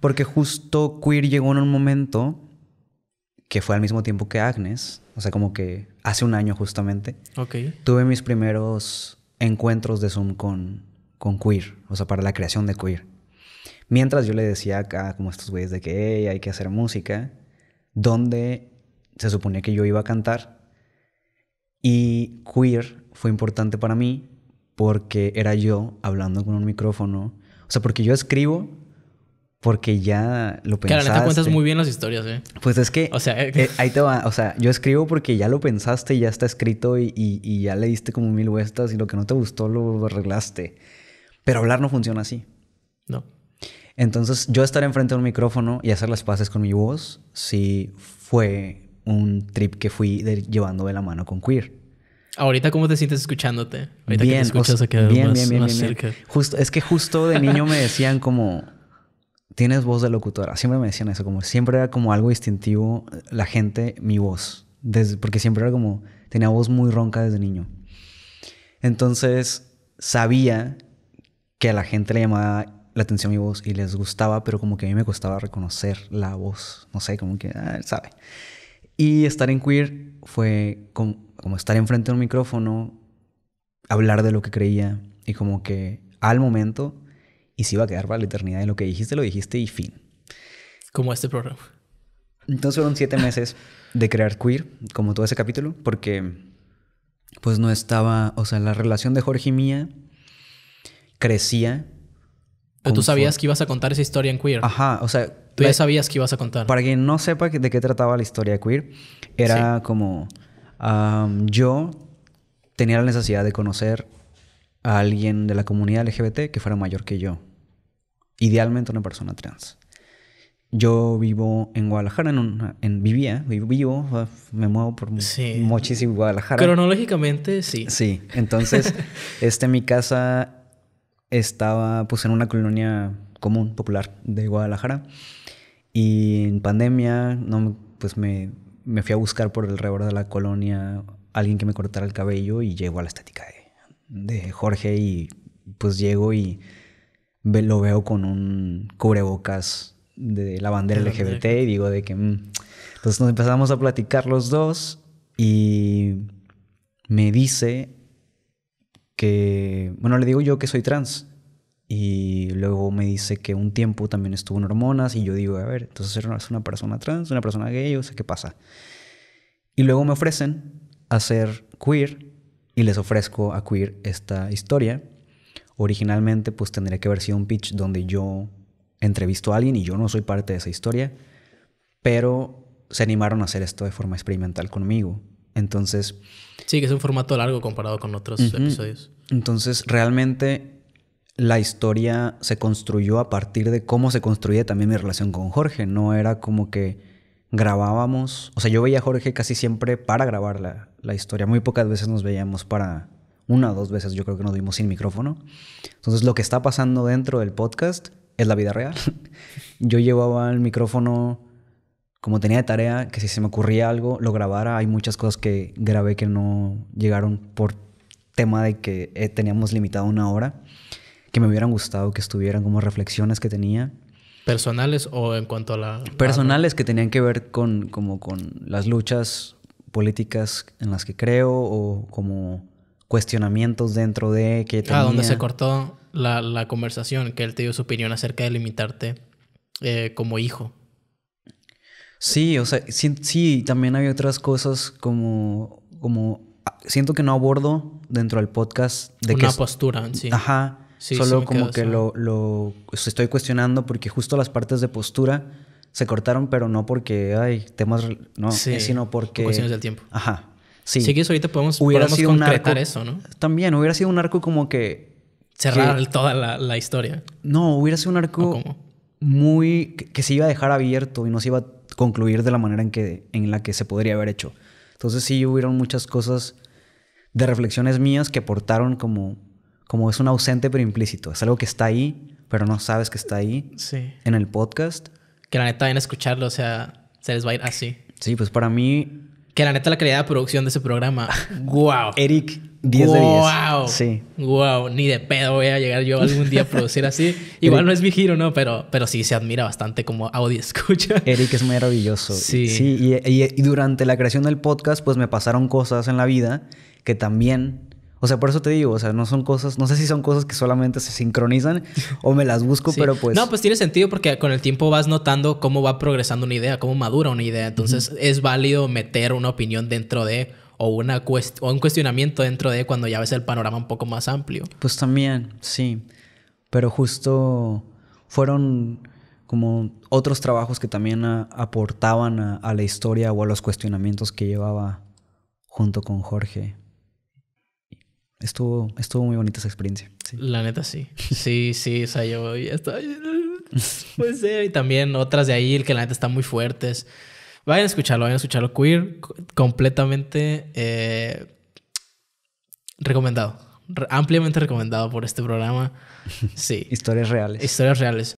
Porque justo Queer llegó en un momento que fue al mismo tiempo que Agnes, o sea, como que hace un año justamente. Ok. Tuve mis primeros encuentros de Zoom con, con Queer, o sea, para la creación de Queer. Mientras yo le decía acá, como estos güeyes, de que hay que hacer música, donde se suponía que yo iba a cantar. Y Queer fue importante para mí porque era yo hablando con un micrófono. O sea, porque yo escribo porque ya lo pensaste. Claro, te cuentas muy bien las historias, ¿eh? Pues es que. O sea, eh, eh, ahí te va. O sea, yo escribo porque ya lo pensaste, y ya está escrito y, ya le diste como mil vueltas y lo que no te gustó lo arreglaste. Pero hablar no funciona así. No. Entonces, yo estar enfrente de un micrófono y hacer las paces con mi voz, sí fue un trip que fui llevando de la mano con queer. Ahorita, ¿cómo te sientes escuchándote? Ahorita te escuchas a quedar bien, más, bien, bien, Justo, es que justo de niño me decían como tienes voz de locutora. Siempre me decían eso, como siempre era como algo distintivo la gente, mi voz. Desde, porque siempre era como, tenía voz muy ronca desde niño. Entonces, sabía que a la gente le llamaba la atención mi voz y les gustaba, pero como que a mí me costaba reconocer la voz. No sé, como que, ah, sabe. Y estar en queer fue como estar enfrente de un micrófono, hablar de lo que creía y como que al momento y se iba a quedar para la eternidad. de lo que dijiste, lo dijiste y fin. Como este programa. Entonces fueron siete meses de crear queer, como todo ese capítulo, porque pues no estaba, o sea, la relación de Jorge y mía crecía. Pero tú sabías que ibas a contar esa historia en queer. Ajá, o sea... Tú ya sabías que ibas a contar. Para quien no sepa de qué trataba la historia queer, era como yo tenía la necesidad de conocer a alguien de la comunidad LGBT que fuera mayor que yo idealmente una persona trans. Yo vivo en Guadalajara, en, vivía, vivo, me muevo por muchísimo Guadalajara. Cronológicamente, sí. Sí, entonces, este, mi casa estaba pues en una colonia común, popular de Guadalajara. Y en pandemia, no, pues me, fui a buscar por el alrededor de la colonia alguien que me cortara el cabello y llego a la estética de, de Jorge y pues llego y lo veo con un cubrebocas de la bandera LGBT y digo de que... Mm". Entonces nos empezamos a platicar los dos y me dice que, bueno, le digo yo que soy trans. Y luego me dice que un tiempo también estuvo en hormonas y yo digo, a ver, entonces es una persona trans, una persona gay, o sea, ¿qué pasa? Y luego me ofrecen hacer queer y les ofrezco a queer esta historia originalmente pues tendría que haber sido un pitch donde yo entrevisto a alguien y yo no soy parte de esa historia, pero se animaron a hacer esto de forma experimental conmigo. Entonces... Sí, que es un formato largo comparado con otros episodios. Entonces, realmente la historia se construyó a partir de cómo se construía también mi relación con Jorge. No era como que grabábamos, o sea, yo veía a Jorge casi siempre para grabar la historia. Muy pocas veces nos veíamos para una o dos veces yo creo que nos vimos sin micrófono. Entonces lo que está pasando dentro del podcast es la vida real. yo llevaba el micrófono como tenía de tarea que si se me ocurría algo lo grabara. Hay muchas cosas que grabé que no llegaron por tema de que eh, teníamos limitado una hora, que me hubieran gustado que estuvieran como reflexiones que tenía. ¿Personales o en cuanto a la...? Ah, Personales que tenían que ver con, como con las luchas políticas en las que creo o como cuestionamientos dentro de que tenía... Ah, donde se cortó la, conversación, que él te dio su opinión acerca de limitarte eh, como hijo. Sí, o sea, sí, también hay otras cosas como, como... Ah, siento que no abordo dentro del podcast de Una postura, sí. Ajá. solo como que lo, lo pues, estoy cuestionando porque justo las partes de postura se cortaron, pero no porque hay temas, no, sí, sino porque... Cuestiones del tiempo. Ajá, Sí. que eso ahorita podemos, hubiera concretar eso, ¿no? También hubiera sido un arco como que... Cerrar toda la, historia. No, hubiera sido un arco muy... Que, se iba a dejar abierto y no se iba a concluir de la manera en, que, en la que se podría haber hecho. Entonces sí hubieron muchas cosas de reflexiones mías que aportaron como, como es un ausente pero implícito. Es algo que está ahí, pero no sabes que está ahí sí. en el podcast. Que la neta, en escucharlo, o sea, se les va a ir así. Sí, pues para mí que la neta la calidad de producción de ese programa. ¡Wow! Eric, 10 de 10. ¡Wow! Sí. ¡Wow! Ni de pedo voy a llegar yo algún día a producir así. Igual no es mi giro, ¿no? Pero, pero sí se admira bastante como audio escucha. Eric es maravilloso. Sí. Sí, y durante la creación del podcast, pues me pasaron cosas en la vida que también o sea, por eso te digo, o sea, no son cosas, no sé si son cosas que solamente se sincronizan o me las busco, pero pues... No, pues tiene sentido porque con el tiempo vas notando cómo va progresando una idea, cómo madura una idea. Entonces es válido meter una opinión dentro de o, una o un cuestionamiento dentro de cuando ya ves el panorama un poco más amplio. Pues también, sí. Pero justo fueron como otros trabajos que también aportaban a la historia o a los cuestionamientos que llevaba junto con Jorge. Estuvo, estuvo muy bonita esa experiencia. La neta sí. Sí, sí, o sea, yo ya Puede ser. Y también otras de ahí, que la neta están muy fuertes. Vayan a escucharlo, vayan a escucharlo. Queer, completamente eh, recomendado. Ampliamente recomendado por este programa. Sí. Historias reales. Historias reales.